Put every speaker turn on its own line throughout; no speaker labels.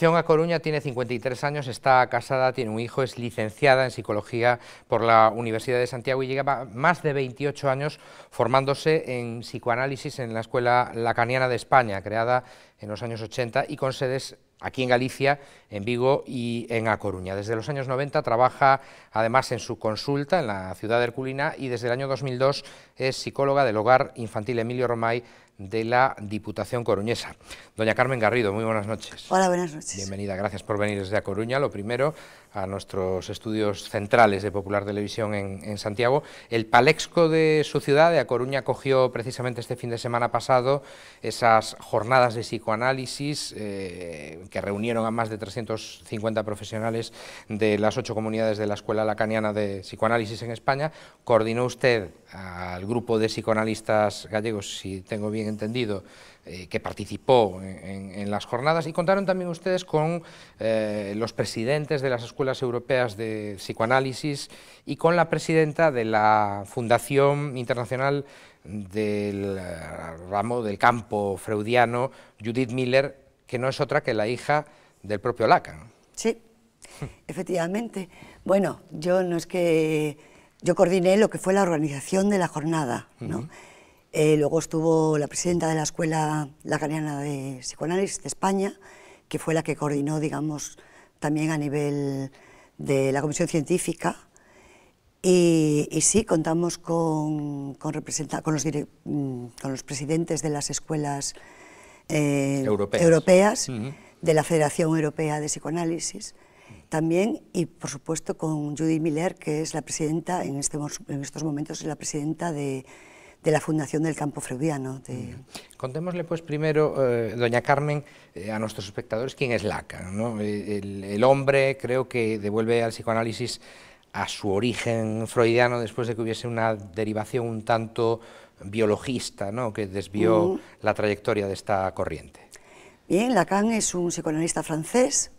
A Coruña, tiene 53 años, está casada, tiene un hijo, es licenciada en psicología por la Universidad de Santiago y lleva más de 28 años formándose en psicoanálisis en la Escuela Lacaniana de España, creada en los años 80 y con sedes aquí en Galicia, en Vigo y en A Coruña. Desde los años 90 trabaja además en su consulta en la ciudad de Herculina y desde el año 2002 es psicóloga del Hogar Infantil Emilio Romay de la Diputación Coruñesa. Doña Carmen Garrido, muy buenas noches. Hola, buenas noches. Bienvenida, gracias por venir desde A Coruña, lo primero a nuestros estudios centrales de Popular Televisión en, Santiago. El Palexco de su ciudad, de A Coruña, acogió precisamente este fin de semana pasado esas jornadas de psicoanálisis eh, que reunieron a más de 350 profesionales de las ocho comunidades de la Escuela Lacaniana de Psicoanálisis en España. Coordinó usted al grupo de psicoanalistas gallegos, si tengo bien entendido, eh, que participó en, las jornadas y contaron también ustedes con eh, los presidentes de las escuelas europeas de psicoanálisis y con la presidenta de la Fundación Internacional del eh, ramo del campo freudiano, Judith Miller, que no es otra que la hija del propio Lacan.
Sí, efectivamente. Bueno, yo no es que yo coordiné lo que fue la organización de la jornada. Eh, luego estuvo la presidenta de la Escuela Lacaniana de Psicoanálisis de España, que fue la que coordinó, digamos, también a nivel de la Comisión Científica. Y, sí, contamos con, mm, con, los presidentes de las escuelas eh, europeas, de la Federación Europea de Psicoanálisis también y por supuesto con Judy Miller, que es la presidenta, en, este, en estos momentos es la presidenta de, de la Fundación del Campo Freudiano.
Contémosle pues primero, eh, doña Carmen, eh, a nuestros espectadores quién es Lacan. ¿no? Eh, el, hombre creo que devuelve al psicoanálisis a su origen freudiano después de que hubiese una derivación un tanto biologista ¿no? que desvió la trayectoria de esta corriente.
Bien, Lacan es un psicoanalista francés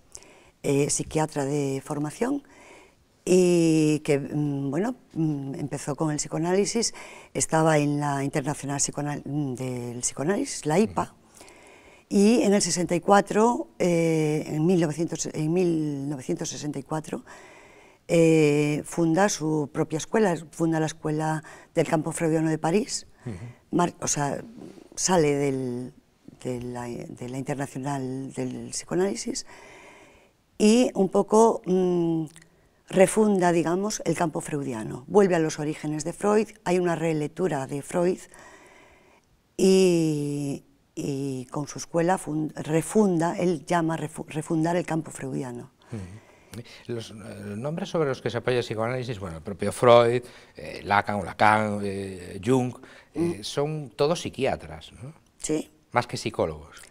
eh, psiquiatra de formación y que mm, bueno, mm, empezó con el psicoanálisis, estaba en la Internacional mm, del Psicoanálisis, la IPA, y en el 64, eh, en, 1900, en, 1964, eh, funda su propia escuela, funda la Escuela del Campo Freudiano de París, o sea, sale de, de, la, Internacional del Psicoanálisis, y un poco mm, refunda, digamos, el campo freudiano. Vuelve a los orígenes de Freud, hay una relectura de Freud y, con su escuela refunda, él llama refundar el campo freudiano.
Eh, los nombres sobre los que se apoya el psicoanálisis, bueno, el propio Freud, eh, Lacan Lacan, eh, Jung, son todos psiquiatras, ¿no? Sí. Más que psicólogos.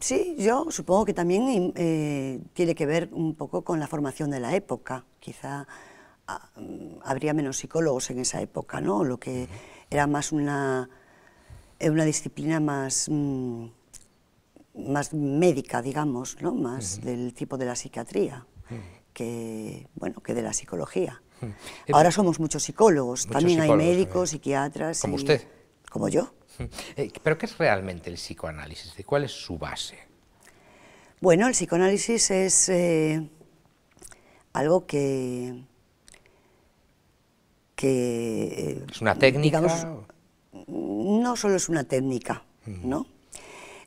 Sí, yo supongo que también eh, tiene que ver un poco con la formación de la época. Quizá ah, mm, habría menos psicólogos en esa época, ¿no? Lo que era más una, una disciplina más, mm, más médica, digamos, ¿no? Más del tipo de la psiquiatría que, bueno, que de la psicología. Ahora somos muchos psicólogos, también hay médicos, psiquiatras. Como usted. Como yo.
Eh, ¿Pero qué es realmente el psicoanálisis? ¿De cuál es su base?
Bueno, el psicoanálisis es eh, algo que, eh, ¿Es una técnica? no solo es una técnica, mm. ¿no?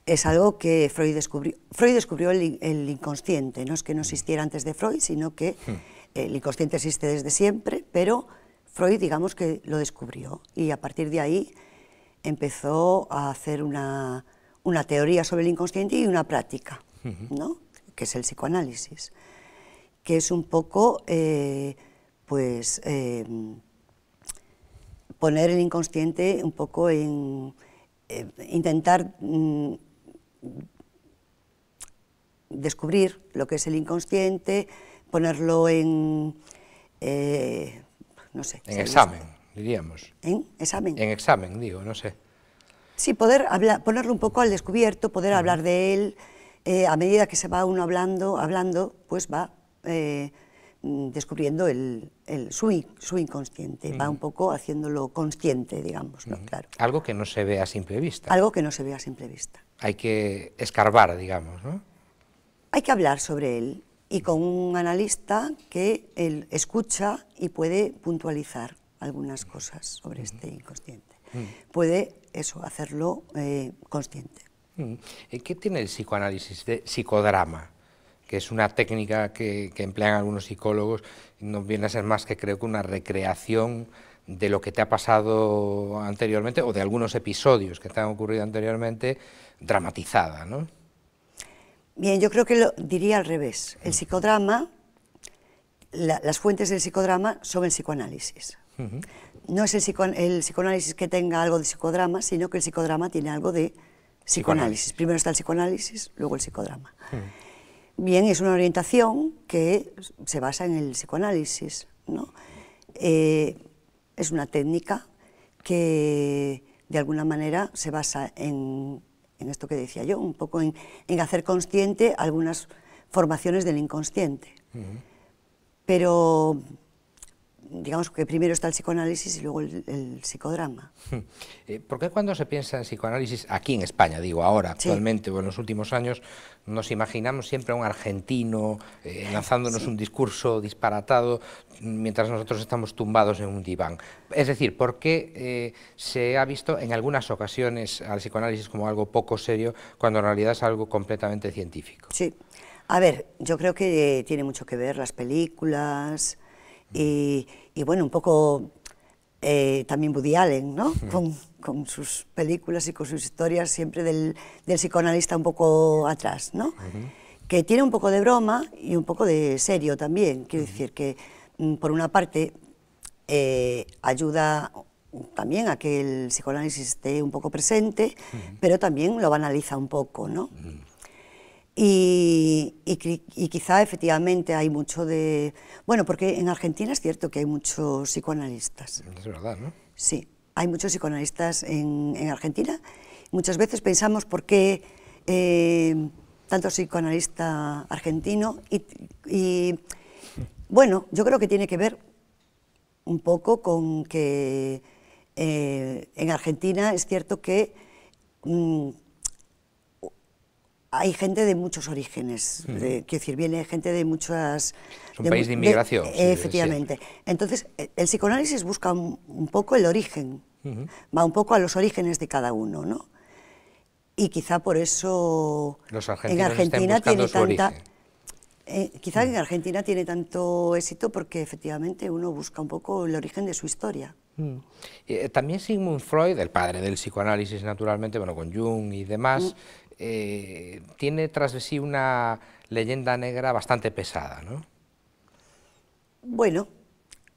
Es algo que Freud descubrió. Freud descubrió el, inconsciente, no es que no existiera antes de Freud, sino que mm. el inconsciente existe desde siempre, pero Freud, digamos que lo descubrió y a partir de ahí empezó a hacer una, teoría sobre el inconsciente y una práctica, ¿no? que es el psicoanálisis, que es un poco eh, pues, eh, poner el inconsciente un poco en eh, intentar mm, descubrir lo que es el inconsciente, ponerlo en, no sé, en examen.
¿En
examen? En examen, digo, no sé. Sí, poder ponerlo un poco al descubierto, poder hablar de él, eh, a medida que se va uno hablando, hablando pues va eh, mm, descubriendo el, su, inconsciente, va un poco haciéndolo consciente, digamos, claro.
Algo que no se ve a simple vista.
Algo que no se ve a simple vista.
Hay que escarbar, digamos, ¿no?
Hay que hablar sobre él y con un analista que él escucha y puede puntualizar algunas cosas sobre este inconsciente. Puede eso, hacerlo eh, consciente. Eh,
¿Qué tiene el psicoanálisis de psicodrama? que es una técnica que, emplean algunos psicólogos, no viene a ser más que creo que una recreación de lo que te ha pasado anteriormente o de algunos episodios que te han ocurrido anteriormente, dramatizada,
¿no? Bien, yo creo que lo diría al revés. El psicodrama, las fuentes del psicodrama son el psicoanálisis. No es el, el, psicoanálisis que tenga algo de psicodrama, sino que el psicodrama tiene algo de psicoanálisis. Primero está el psicoanálisis, luego el psicodrama. Bien, es una orientación que se basa en el psicoanálisis. Eh, es una técnica que de alguna manera se basa en, esto que decía yo, un poco en, hacer consciente algunas formaciones del inconsciente. Pero digamos que primero está el psicoanálisis y luego el, psicodrama.
Eh, ¿Por qué cuando se piensa en psicoanálisis, aquí en España, digo ahora, actualmente o en los últimos años, nos imaginamos siempre a un argentino eh, lanzándonos un discurso disparatado mientras nosotros estamos tumbados en un diván? Es decir, ¿por qué eh, se ha visto en algunas ocasiones al psicoanálisis como algo poco serio cuando en realidad es algo completamente científico?
Sí. A ver, yo creo que tiene mucho que ver las películas y y bueno, un poco eh, también Woody Allen, ¿no? Con, sus películas y con sus historias siempre del, psicoanalista un poco atrás, ¿no? Que tiene un poco de broma y un poco de serio también. Quiero decir que, mm, por una parte, eh, ayuda también a que el psicoanálisis esté un poco presente, pero también lo banaliza un poco, ¿no? Y, quizá efectivamente hay mucho de... Bueno, porque en Argentina es cierto que hay muchos psicoanalistas. Es verdad, ¿no? Sí, hay muchos psicoanalistas en, Argentina. Muchas veces pensamos por qué eh, tanto psicoanalista argentino y, bueno, yo creo que tiene que ver un poco con que eh, en Argentina es cierto que... Mm, hay gente de muchos orígenes, mm. quiero decir, viene gente de muchas... Es un de, país de inmigración. efectivamente. Entonces, e, el psicoanálisis busca un, poco el origen, va un poco a los orígenes de cada uno, ¿no? Y quizá por eso
los en Argentina tiene tanta...
Eh, quizá mm. en Argentina tiene tanto éxito porque efectivamente uno busca un poco el origen de su historia. Mm. Eh,
también Sigmund Freud, el padre del psicoanálisis naturalmente, bueno, con Jung y demás, eh, tiene tras de sí una leyenda negra bastante pesada, ¿no?
Bueno.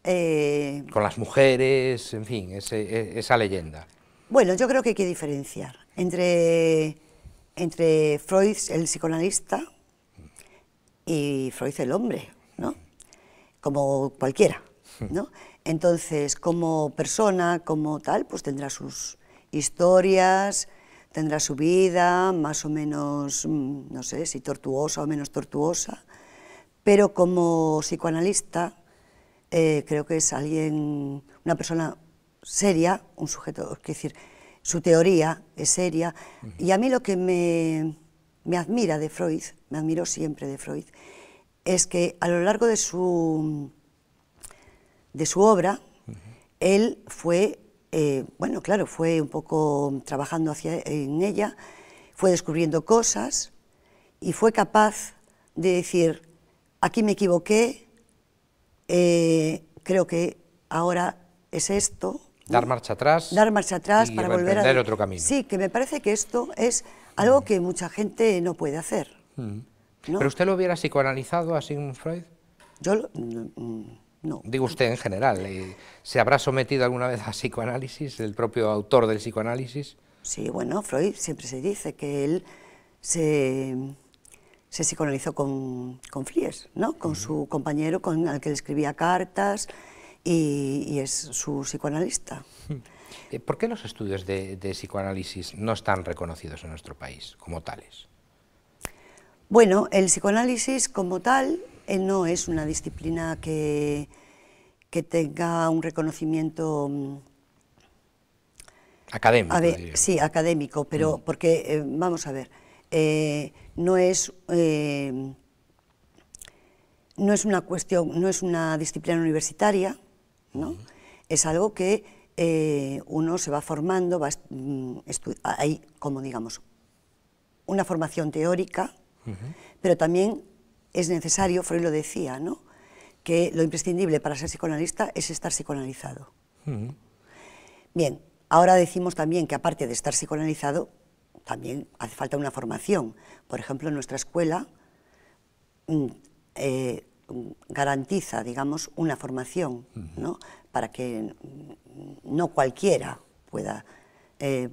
Eh, Con
las mujeres, en fin, ese, e, esa leyenda.
Bueno, yo creo que hay que diferenciar entre, entre Freud, el psicoanalista, y Freud, el hombre, ¿no? Como cualquiera, ¿no? Entonces, como persona, como tal, pues tendrá sus historias, tendrá su vida, más o menos, mm, no sé, si tortuosa o menos tortuosa, pero como psicoanalista eh, creo que es alguien, una persona seria, un sujeto, es decir, su teoría es seria, y a mí lo que me, admira de Freud, me admiro siempre de Freud, es que a lo largo de su, de su obra, él fue eh, bueno, claro, fue un poco trabajando hacia, en ella, fue descubriendo cosas y fue capaz de decir, aquí me equivoqué, eh, creo que ahora es esto. Dar marcha atrás. Dar marcha atrás para volver a... otro camino. Sí, que me parece que esto es algo mm. que mucha gente no puede hacer. Mm. ¿Pero usted lo hubiera psicoanalizado a Sigmund Freud? Yo
lo, mm, Digo usted en general, ¿se habrá sometido alguna vez a psicoanálisis el propio autor del psicoanálisis? Sí, bueno, Freud
siempre se dice que él se, psicoanalizó con, con ¿no? con su compañero con el que le escribía cartas y, es su psicoanalista.
Eh, ¿Por qué los estudios de, psicoanálisis no están reconocidos en nuestro país como tales?
Bueno, el psicoanálisis como tal no es una disciplina que, que tenga un reconocimiento... Mm,
académico. sí,
académico, pero mm. porque, eh, vamos a ver, eh, no es... Eh, no es una cuestión, no es una disciplina universitaria, ¿no? Es algo que uno se va formando, va mm, hay como digamos una formación teórica, pero también es necesario, Freud lo decía, ¿no? que lo imprescindible para ser psicoanalista es estar psicoanalizado. Mm. Bien, ahora decimos también que aparte de estar psicoanalizado, también hace falta una formación. Por ejemplo, nuestra escuela mm, eh, garantiza, digamos, una formación ¿no? para que mm, no cualquiera pueda eh,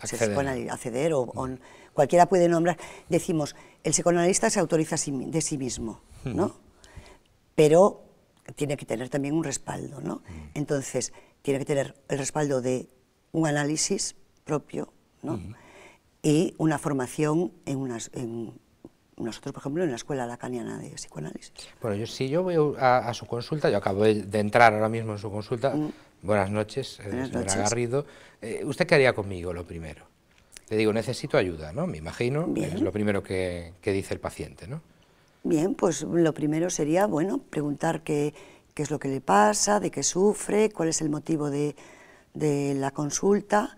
acceder, acceder o, cualquiera puede nombrar. Decimos, el psicoanalista se autoriza de sí mismo, ¿no? Pero tiene que tener también un respaldo, ¿no? Entonces, tiene que tener el respaldo de un análisis propio, ¿no? Y una formación en una En, nosotros, por ejemplo, en la Escuela Lacaniana de Psicoanálisis.
Bueno, yo, si yo voy a, su consulta, yo acabo de entrar ahora mismo en su consulta, mm. Buenas noches, eh, señora Garrido. Eh, ¿Usted qué haría conmigo lo primero? Le digo, necesito ayuda, ¿no? Me imagino, es eh, lo primero que, dice el paciente,
¿no? Bien, pues lo primero sería, bueno, preguntar qué, es lo que le pasa, de qué sufre, cuál es el motivo de, la consulta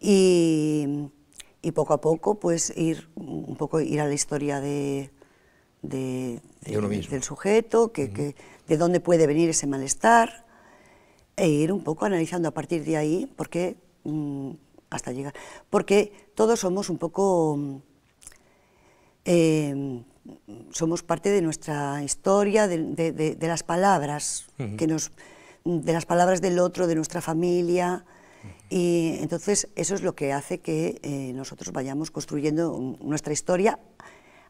y, poco a poco, pues ir un poco ir a la historia de, del sujeto, de dónde puede venir ese malestar e ir un poco analizando a partir de ahí, porque mm, hasta llegar, porque todos somos un poco, eh, somos parte de nuestra historia, de, las palabras que nos, de las palabras del otro, de nuestra familia, y entonces eso es lo que hace que eh, nosotros vayamos construyendo nuestra historia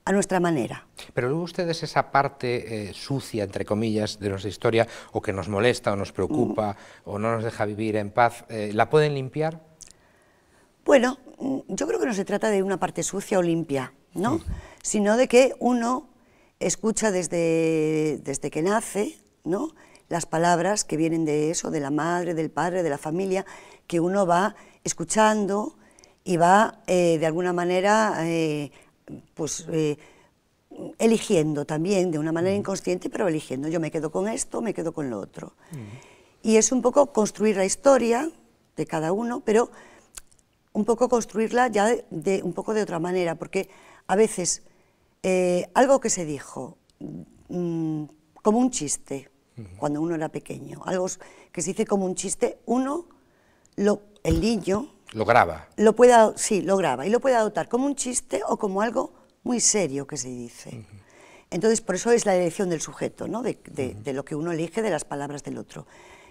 a nuestra manera.
Pero luego ustedes esa parte eh, sucia, entre comillas, de nuestra historia, o que nos molesta, o nos preocupa, mm. o no nos deja vivir en paz, eh, ¿la pueden limpiar?
Bueno, mm, yo creo que no se trata de una parte sucia o limpia, ¿no? Mm. Sino de que uno escucha desde, desde que nace, ¿no? Las palabras que vienen de eso, de la madre, del padre, de la familia, que uno va escuchando y va eh, de alguna manera pues eh, eligiendo también de una manera inconsciente, pero eligiendo. Yo me quedo con esto, me quedo con lo otro. Y es un poco construir la historia de cada uno, pero un poco construirla ya de, un poco de otra manera, porque a veces eh, algo que se dijo mm, como un chiste cuando uno era pequeño, algo que se dice como un chiste, uno, lo, el niño lo graba. Lo sí, lo graba y lo puede adoptar como un chiste o como algo muy serio que se dice. Entonces, por eso es la elección del sujeto, ¿no? de, lo que uno elige de las palabras del otro.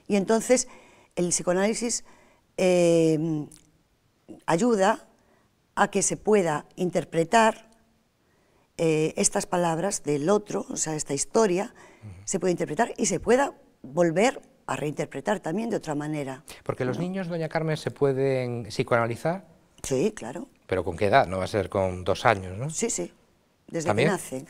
Y entonces, el psicoanálisis em, ayuda a que se pueda interpretar eh, estas palabras del otro, o sea, esta historia, se puede interpretar y se pueda volver a reinterpretar también de otra manera. Porque los niños, doña Carmen, se pueden psicoanalizar. Sí, claro.
Pero ¿con qué edad? No va a ser con dos años, ¿no? Sí, sí, desde que nacen.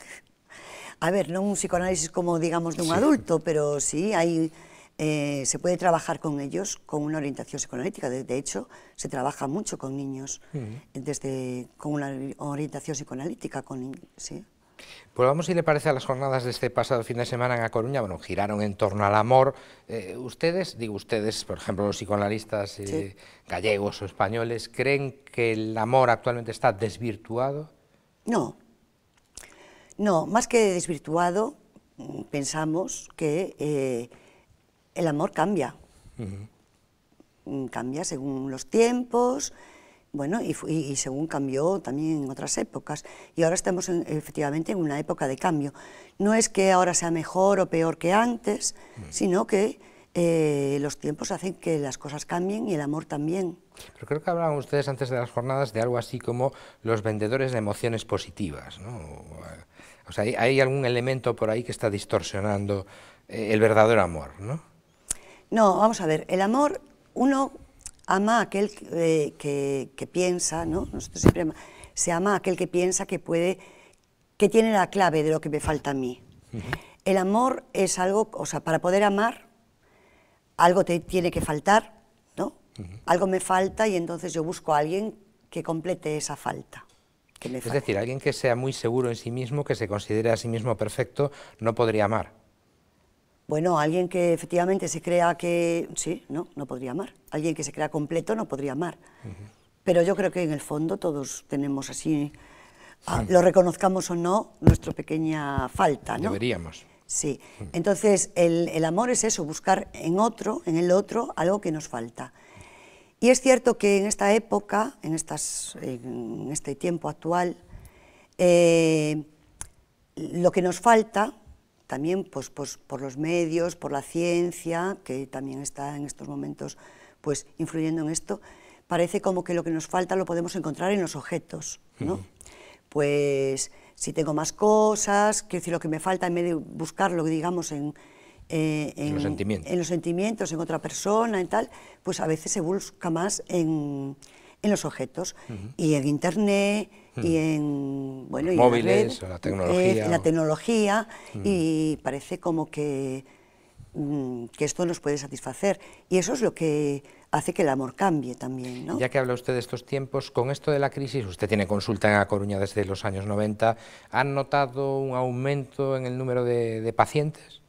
A ver, no un psicoanálisis como digamos de un adulto, pero sí hay... Eh, se puede trabajar con ellos con una orientación psicoanalítica. De, hecho, se trabaja mucho con niños mm. desde, con una orientación psicoanalítica. Con, ¿sí?
Pues vamos, si le parece, a las jornadas de este pasado fin de semana en A Coruña, bueno, giraron en torno al amor. Eh, ustedes, digo ustedes, por ejemplo, los psicoanalistas eh, gallegos o españoles, ¿creen que el amor actualmente está desvirtuado?
No, no, más que desvirtuado, mm, pensamos que eh, el amor cambia. Mm, cambia según los tiempos, bueno, y, según cambió también en otras épocas. Y ahora estamos efectivamente en una época de cambio. No es que ahora sea mejor o peor que antes, mm. sino que eh, los tiempos hacen que las cosas cambien y el amor también. Pero creo que hablaban ustedes antes de las jornadas
de algo así como los vendedores de emociones positivas. ¿no? O sea, hay algún elemento por ahí que está distorsionando eh, el verdadero amor, ¿no?
No, vamos a ver, el amor, uno ama a aquel eh, que, piensa, ¿no? siempre se ama a aquel que piensa que puede, que tiene la clave de lo que me falta a mí. El amor es algo, o sea, para poder amar, algo te tiene que faltar, ¿no? Algo me falta y entonces yo busco a alguien que complete esa falta. Que
es decir, alguien que sea muy seguro en sí mismo, que se considere a sí mismo perfecto, no podría amar.
Bueno, alguien que efectivamente se crea que... Sí, no, no podría amar. Alguien que se crea completo no podría amar. Pero yo creo que en el fondo todos tenemos así, ah, lo reconozcamos o no, nuestra pequeña falta, ¿no? Deberíamos. Sí. Mm. Entonces, el, amor es eso, buscar en otro, en el otro, algo que nos falta. Y es cierto que en esta época, en, estas, en este tiempo actual, eh, lo que nos falta también pues, pues, por los medios, por la ciencia, que también está en estos momentos pues, influyendo en esto, parece como que lo que nos falta lo podemos encontrar en los objetos. ¿no? Pues si tengo más cosas, que decir, lo que me falta en vez de buscarlo, digamos, en, eh, los en, los sentimientos, en otra persona, en tal, pues a veces se busca más en, en los objetos y en Internet y en bueno, móviles, y en la, eh, tecnología, la tecnología y parece como que, mm, que esto nos puede satisfacer y eso es lo que hace que el amor cambie también.
Ya que habla usted de estos tiempos, con esto de la crisis, usted tiene consulta en A Coruña desde los años 90, ¿han notado un aumento en el número de pacientes?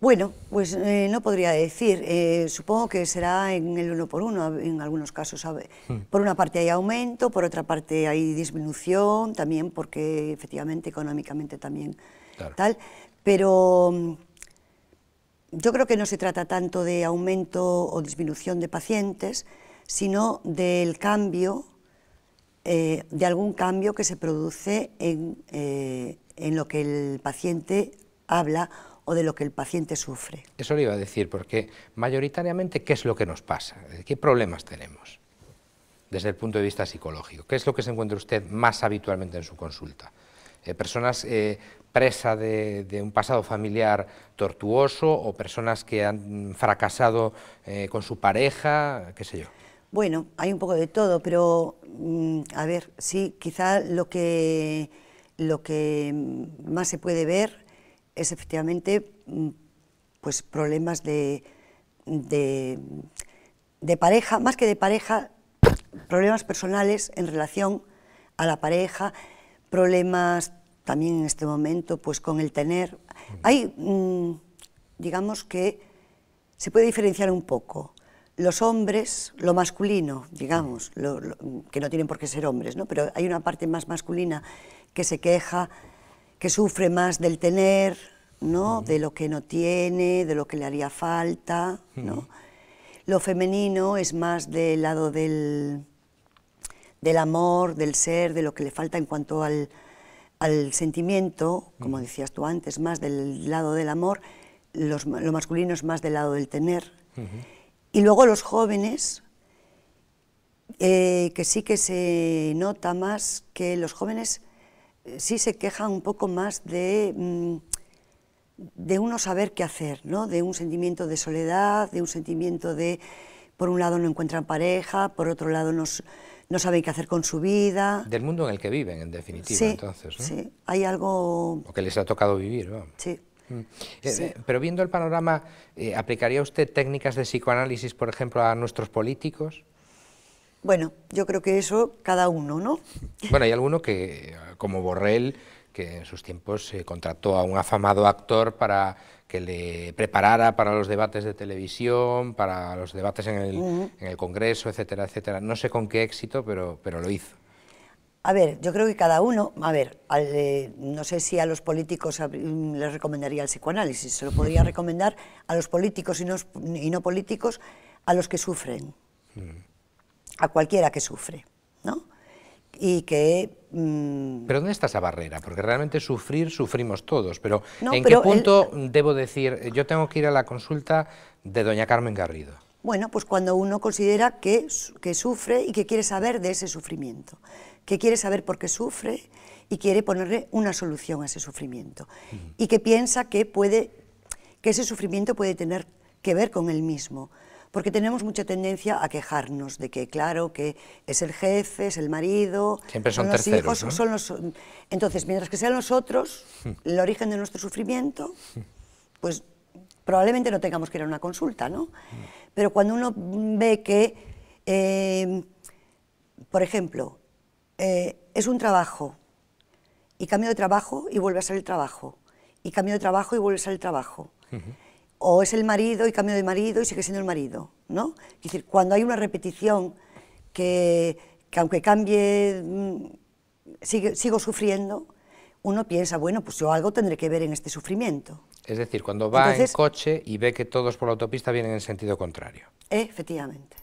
Bueno, pues eh, no podría decir. Eh, supongo que será en el uno por uno, en algunos casos. Hmm. Por una parte hay aumento, por otra parte hay disminución, también porque efectivamente económicamente también tal. Pero mm, yo creo que no se trata tanto de aumento o disminución de pacientes, sino del cambio, eh, de algún cambio que se produce en, en lo que el paciente habla o de lo que el paciente sufre.
Eso le iba a decir, porque mayoritariamente, ¿qué es lo que nos pasa? ¿Qué problemas tenemos desde el punto de vista psicológico? ¿Qué es lo que se encuentra usted más habitualmente en su consulta? Eh, personas eh, presa de, un pasado familiar tortuoso o personas que han fracasado eh, con su pareja, qué sé yo.
Bueno, hay un poco de todo, pero mm, a ver, sí, quizá lo que, lo que mm, más se puede ver es efectivamente mm, pues problemas de, de, pareja, más que de pareja, problemas personales en relación a la pareja, problemas también en este momento pues con el tener. Hay, mm, digamos que se puede diferenciar un poco los hombres, lo masculino, digamos, que no tienen por qué ser hombres, ¿no? pero hay una parte más masculina que se queja que sufre más del tener, ¿no? De lo que no tiene, de lo que le haría falta, ¿no? Lo femenino es más del lado del, del amor, del ser, de lo que le falta en cuanto al, al sentimiento, como decías tú antes, más del lado del amor, lo masculino es más del lado del tener. Y luego los jóvenes, eh, que sí que se nota más que los jóvenes sí se queja un poco más de, mm, de uno saber qué hacer, ¿no? de un sentimiento de soledad, de un sentimiento de, por un lado no encuentran pareja, por otro lado no saben qué hacer con su vida.
Del mundo en el que viven, en definitiva, sí, entonces. Sí,
hay algo...
O que les ha tocado vivir, ¿no?
Sí. Mm. Eh, eh,
pero viendo el panorama, eh, ¿aplicaría usted técnicas de psicoanálisis, por ejemplo, a nuestros políticos?
Bueno, yo creo que eso cada uno, ¿no?
Bueno, hay alguno que, como Borrell, que en sus tiempos se contrató a un afamado actor para que le preparara para los debates de televisión, para los debates en el, Congreso, etcétera, etcétera. No sé con qué éxito, pero, pero lo hizo.
A ver, yo creo que cada uno, a ver, no sé si a los políticos mm, les recomendaría el psicoanálisis, se lo podría recomendar a los políticos y no, políticos, a los que sufren. Mm a cualquiera que sufre, ¿no? Y que... Mm,
¿Pero dónde está esa barrera? Porque realmente sufrir, sufrimos todos, pero ¿en qué punto debo decir, yo tengo que ir a la consulta de doña Carmen Garrido?
Bueno, pues cuando uno considera que, que sufre y que quiere saber de ese sufrimiento, que quiere saber por qué sufre y quiere ponerle una solución a ese sufrimiento y que piensa que, puede, que ese sufrimiento puede tener que ver con él mismo, porque tenemos mucha tendencia a quejarnos de que, claro, que es el jefe, es el marido, Siempre son, terceros, son los... Entonces, mientras que sean nosotros, hmm. el origen de nuestro sufrimiento, pues probablemente no tengamos que ir a una consulta, ¿no? Hmm. Pero cuando uno ve que, eh, por ejemplo, eh, es un trabajo y cambio de trabajo y vuelve a ser el trabajo, y cambio de trabajo y vuelve a ser el trabajo o es el marido y cambio de marido y sigue siendo el marido, ¿no? Es decir, cuando hay una repetición que, aunque cambie, mm, sigo sufriendo, uno piensa, bueno, pues yo algo tendré que ver en este sufrimiento.
Es decir, cuando va en coche y ve que todos por la autopista vienen en sentido contrario.
efectivamente.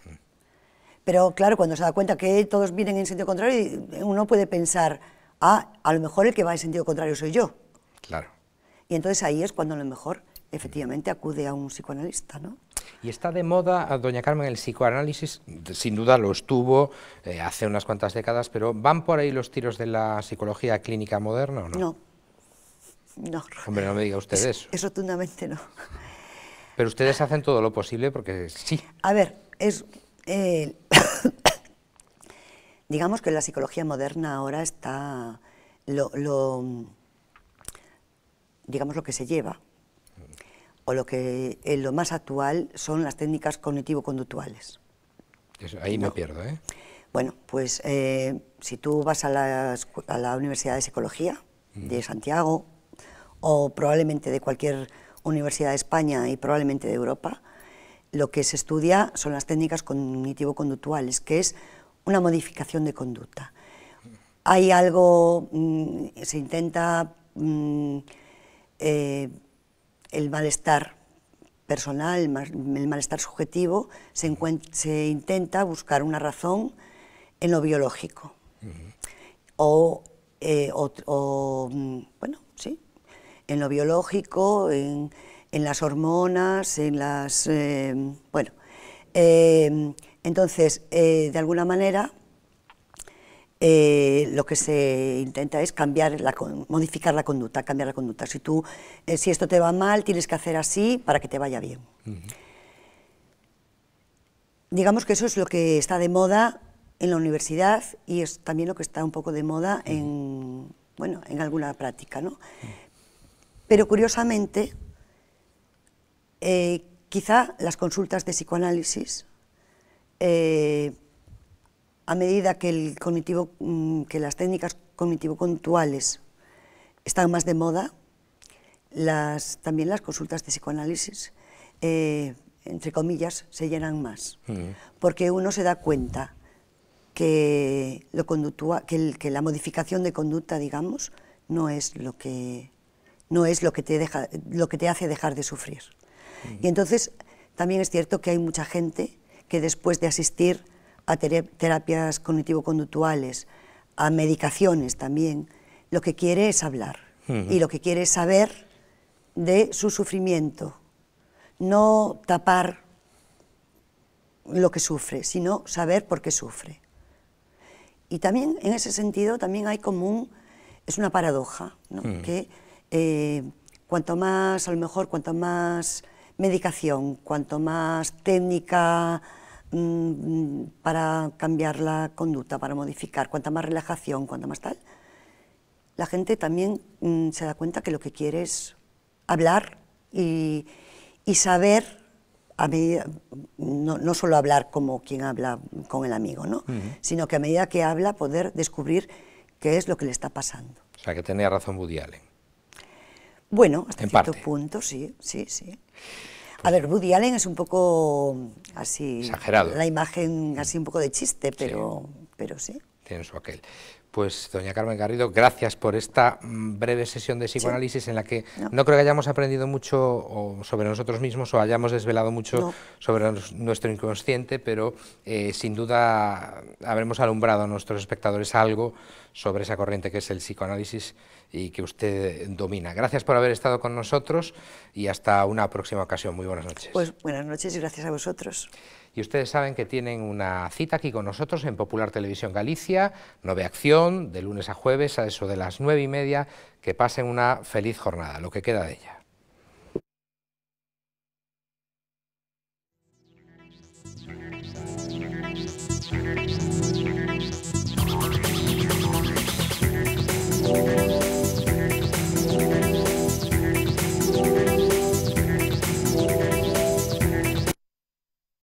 Pero claro, cuando se da cuenta que todos vienen en sentido contrario, uno puede pensar, ah, a lo mejor el que va en sentido contrario soy yo. Claro. Y entonces ahí es cuando a lo mejor efectivamente acude a un psicoanalista, ¿no?
Y está de moda, doña Carmen, el psicoanálisis, sin duda lo estuvo eh, hace unas cuantas décadas, pero ¿van por ahí los tiros de la psicología clínica moderna o no?
No, no.
Hombre, no me diga usted es,
eso. rotundamente no.
Pero ustedes hacen todo lo posible porque sí.
A ver, es... digamos que la psicología moderna ahora está... lo, digamos lo que se lleva, o lo que en eh, lo más actual son las técnicas cognitivo-conductuales.
Ahí me pierdo, ¿eh?
Bueno, pues eh, si tú vas a, la Universidad de Psicología mm. de Santiago o probablemente de cualquier universidad de España y probablemente de Europa, lo que se estudia son las técnicas cognitivo-conductuales, que es una modificación de conducta. Hay algo, mm, se intenta mm, eh, el malestar personal, el malestar subjetivo, se, se intenta buscar una razón en lo biológico. o, eh, mm, bueno, sí, en lo biológico, en, las hormonas, en las... Eh, bueno, eh, entonces, de alguna manera, eh, lo que se intenta es cambiar modificar la conducta, cambiar la conducta. Si, tú, eh, si esto te va mal, tienes que hacer así para que te vaya bien. Digamos que eso es lo que está de moda en la universidad y es también lo que está un poco de moda en, bueno, en alguna práctica. Pero curiosamente, eh, quizá las consultas de psicoanálisis a medida que, el cognitivo, mm, que las técnicas cognitivo-conductuales están más de moda, las, también las consultas de psicoanálisis, eh, entre comillas, se llenan más. Mm. Porque uno se da cuenta que, la modificación de conducta, digamos, no es lo que, no es lo que, te, deja, lo que te hace dejar de sufrir. Mm. Y entonces también es cierto que hay mucha gente que después de asistir a terapias cognitivo-conductuales, a medicaciones también, lo que quiere es hablar y lo que quiere es saber de su sufrimiento, no tapar lo que sufre, sino saber por qué sufre. Y también en ese sentido también hay común, es una paradoja, que eh, cuanto más, a lo mejor, cuanto más medicación, cuanto más técnica Mm, para cambiar la conducta, para modificar, cuanta más relajación, cuanta más tal, la gente también mm, se da cuenta que lo que quiere es hablar y, saber, no, solo hablar como quien habla con el amigo, ¿no? sino que a medida que habla poder descubrir qué es lo que le está pasando.
O sea, que tenía razón Woody
Bueno, hasta en cierto punto, sí, sí, sí. A ver, Woody Allen es un poco así... Exagerado. La imagen así un poco de chiste, pero sí. Pero sí.
Tiene su aquel. Pues, doña Carmen Garrido, gracias por esta mm, breve sesión de psicoanálisis en la que no. creo que hayamos aprendido mucho sobre nosotros mismos o hayamos desvelado mucho sobre nuestro inconsciente, pero eh, sin duda habremos alumbrado a nuestros espectadores algo sobre esa corriente que es el psicoanálisis y que usted eh, domina. Gracias por haber estado con nosotros y hasta una próxima ocasión. Muy buenas noches. Pues buenas noches y gracias a vosotros y ustedes saben que tienen una cita aquí con nosotros en Popular Televisión Galicia, Nove Acción, de lunes a jueves a eso de las nueve y media, que pasen una feliz jornada, lo que queda de ella.